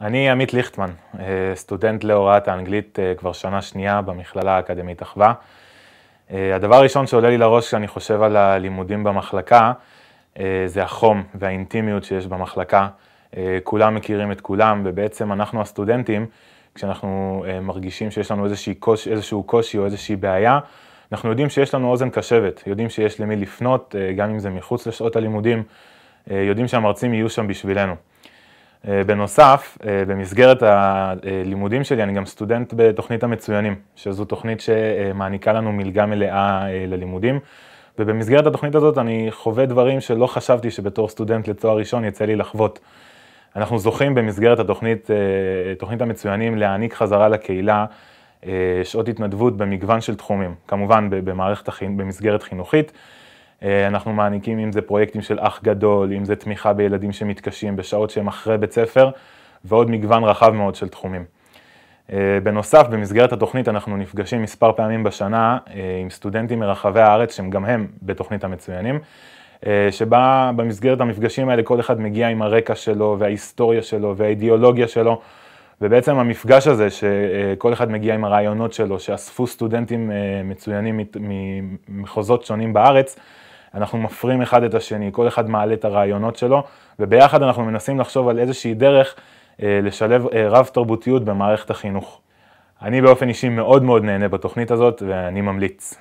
אני עמית ליכטמן, אה, סטודנט להוראת האנגלית אה, כבר שנה שנייה במכללה האקדמית אחווה. אה, הדבר הראשון שעולה לי לראש כשאני חושב על הלימודים במחלקה, זה החום והאינטימיות שיש במחלקה. כולם מכירים את כולם, ובעצם אנחנו הסטודנטים, כשאנחנו מרגישים שיש לנו קוש, איזשהו קושי או איזושהי בעיה, אנחנו יודעים שיש לנו אוזן קשבת, יודעים שיש למי לפנות, גם אם זה מחוץ לשעות הלימודים, יודעים שהמרצים יהיו שם בשבילנו. אה, בנוסף, אה, במסגרת הלימודים שלי, אני גם סטודנט בתוכנית המצוינים, שזו תוכנית שמעניקה לנו מלגה מלאה אה, ללימודים, ובמסגרת התוכנית הזאת אני חווה דברים שלא חשבתי שבתור סטודנט לתואר ראשון יצא לי לחוות. אנחנו זוכים במסגרת התוכנית, תוכנית המצוינים, להעניק חזרה לקהילה שעות התנדבות במגוון של תחומים, כמובן במערכת, במסגרת חינוכית. אה, אנחנו מעניקים, אם זה פרויקטים של אח גדול, אם זה תמיכה בילדים שמתקשים בשעות שהם אחרי בית ספר, ועוד מגוון רחב מאוד של תחומים. אה, בנוסף, במסגרת התוכנית אנחנו נפגשים מספר פעמים בשנה אה, עם סטודנטים מרחבי הארץ, שהם גם הם בתוכנית המצוינים, שבה במסגרת המפגשים האלה כל אחד מגיע עם הרקע שלו וההיסטוריה שלו והאידיאולוגיה שלו, ובעצם המפגש הזה שכל אחד מגיע עם הרעיונות שלו, שאספו סטודנטים מצוינים ממחוזות שונים בארץ, אנחנו מפרים אחד את השני, כל אחד מעלה את הרעיונות שלו, וביחד אנחנו מנסים לחשוב על איזושהי דרך אה, לשלב אה, רב תרבותיות במערכת החינוך. אני באופן אישי מאוד מאוד נהנה בתוכנית הזאת ואני ממליץ.